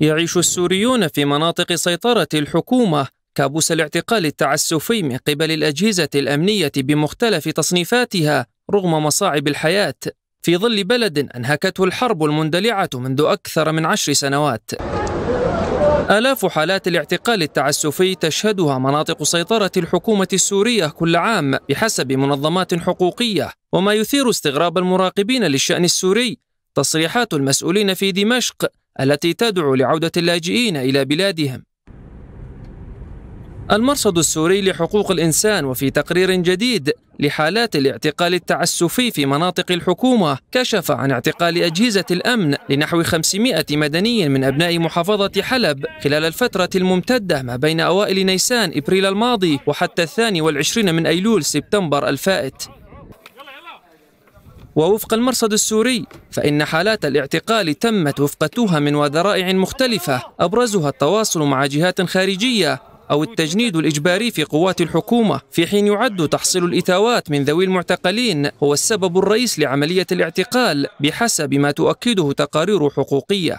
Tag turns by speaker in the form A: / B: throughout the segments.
A: يعيش السوريون في مناطق سيطرة الحكومة كابوس الاعتقال التعسفي من قبل الأجهزة الأمنية بمختلف تصنيفاتها رغم مصاعب الحياة في ظل بلد أنهكته الحرب المندلعة منذ أكثر من عشر سنوات آلاف حالات الاعتقال التعسفي تشهدها مناطق سيطرة الحكومة السورية كل عام بحسب منظمات حقوقية وما يثير استغراب المراقبين للشأن السوري تصريحات المسؤولين في دمشق التي تدعو لعودة اللاجئين إلى بلادهم المرصد السوري لحقوق الإنسان وفي تقرير جديد لحالات الاعتقال التعسفي في مناطق الحكومة كشف عن اعتقال أجهزة الأمن لنحو 500 مدني من أبناء محافظة حلب خلال الفترة الممتدة ما بين أوائل نيسان إبريل الماضي وحتى الثاني والعشرين من أيلول سبتمبر الفائت ووفق المرصد السوري فإن حالات الاعتقال تمت وفق تهم وذرائع مختلفة أبرزها التواصل مع جهات خارجية أو التجنيد الإجباري في قوات الحكومة في حين يعد تحصيل الإتاوات من ذوي المعتقلين هو السبب الرئيس لعملية الاعتقال بحسب ما تؤكده تقارير حقوقية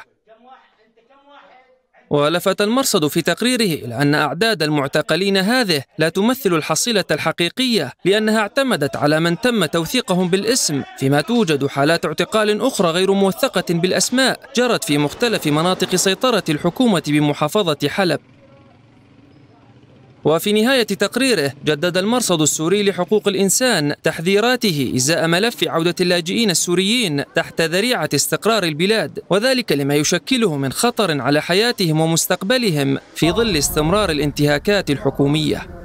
A: ولفت المرصد في تقريره إلى أن أعداد المعتقلين هذه لا تمثل الحصيلة الحقيقية لأنها اعتمدت على من تم توثيقهم بالاسم فيما توجد حالات اعتقال أخرى غير موثقة بالأسماء جرت في مختلف مناطق سيطرة الحكومة بمحافظة حلب وفي نهاية تقريره جدد المرصد السوري لحقوق الإنسان تحذيراته إزاء ملف عودة اللاجئين السوريين تحت ذريعة استقرار البلاد وذلك لما يشكله من خطر على حياتهم ومستقبلهم في ظل استمرار الانتهاكات الحكومية